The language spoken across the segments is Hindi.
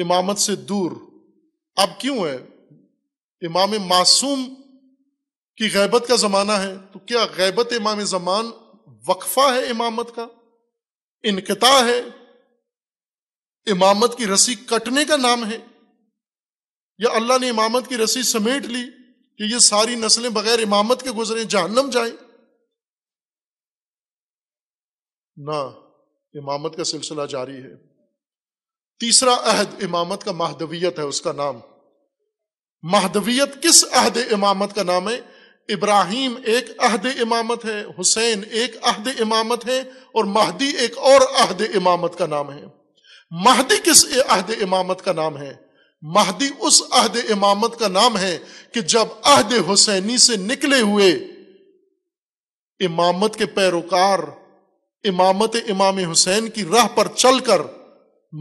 इमामत से दूर अब क्यों है इमाम मासूम की गैबत का ज़माना है तो क्या गैबत इमाम ज़मान वक्फा है इमामत का इनकता है इमामत की रस्सी कटने का नाम है या अल्लाह ने इमामत की रस्सी समेट ली कि ये सारी नस्लें बगैर इमामत के गुजरे जहन्नम जाए ना इमामत का सिलसिला जारी है तीसरा अहद इमामत का महदवियत है उसका नाम महदवियत किस अहद इमामत का नाम है इब्राहिम एक अहद इमामत है हुसैन एक अहद इमामत है और महदी एक और अहद इमामत का नाम है महदी किस अहद इमामत का नाम है महदी उस अहद इमामत का नाम है कि जब अहद हुसैनी से निकले हुए इमामत के पैरोकार इमामत इमाम हुसैन की राह पर चलकर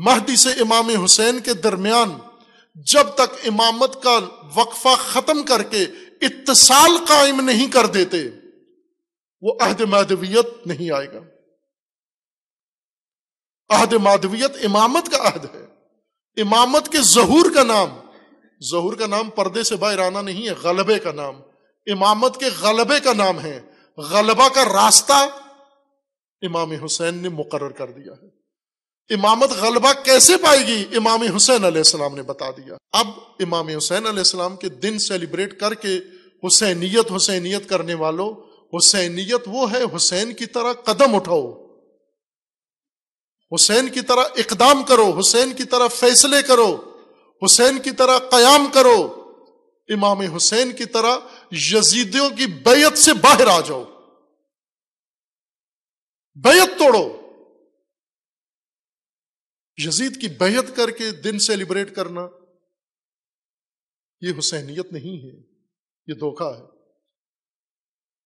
महदी से इमाम हुसैन के दरमियान जब तक इमामत का वक्फा खत्म करके इतसाल कायम नहीं कर देते वो अहद माधवियत नहीं आएगा अहद माधवियत इमामत का अहद है इमामत के जहूर का नाम जहूर का नाम पर्दे से बाहर आना नहीं है गलबे का नाम इमामत के गलबे का नाम है गलबा का रास्ता इमाम हुसैन ने मुकर्र कर दिया है इमामत गलबा कैसे पाएगी इमाम हुसैन आसमाम ने बता दिया अब इमाम हुसैन आसमाम के दिन सेलिब्रेट करके हुसैनियत हुसैनियत करने वालों हुसैनियत वो है हुसैन की तरह कदम उठाओ हुसैन की तरह इकदाम करो हुसैन की तरह फैसले करो हुसैन की तरह कयाम करो इमाम हुसैन की तरह यजीदियों की बैयत से बाहर आ जाओ बैयत तोड़ो यजीद की बेहद करके दिन सेलिब्रेट करना यह हुसैनियत नहीं है ये धोखा है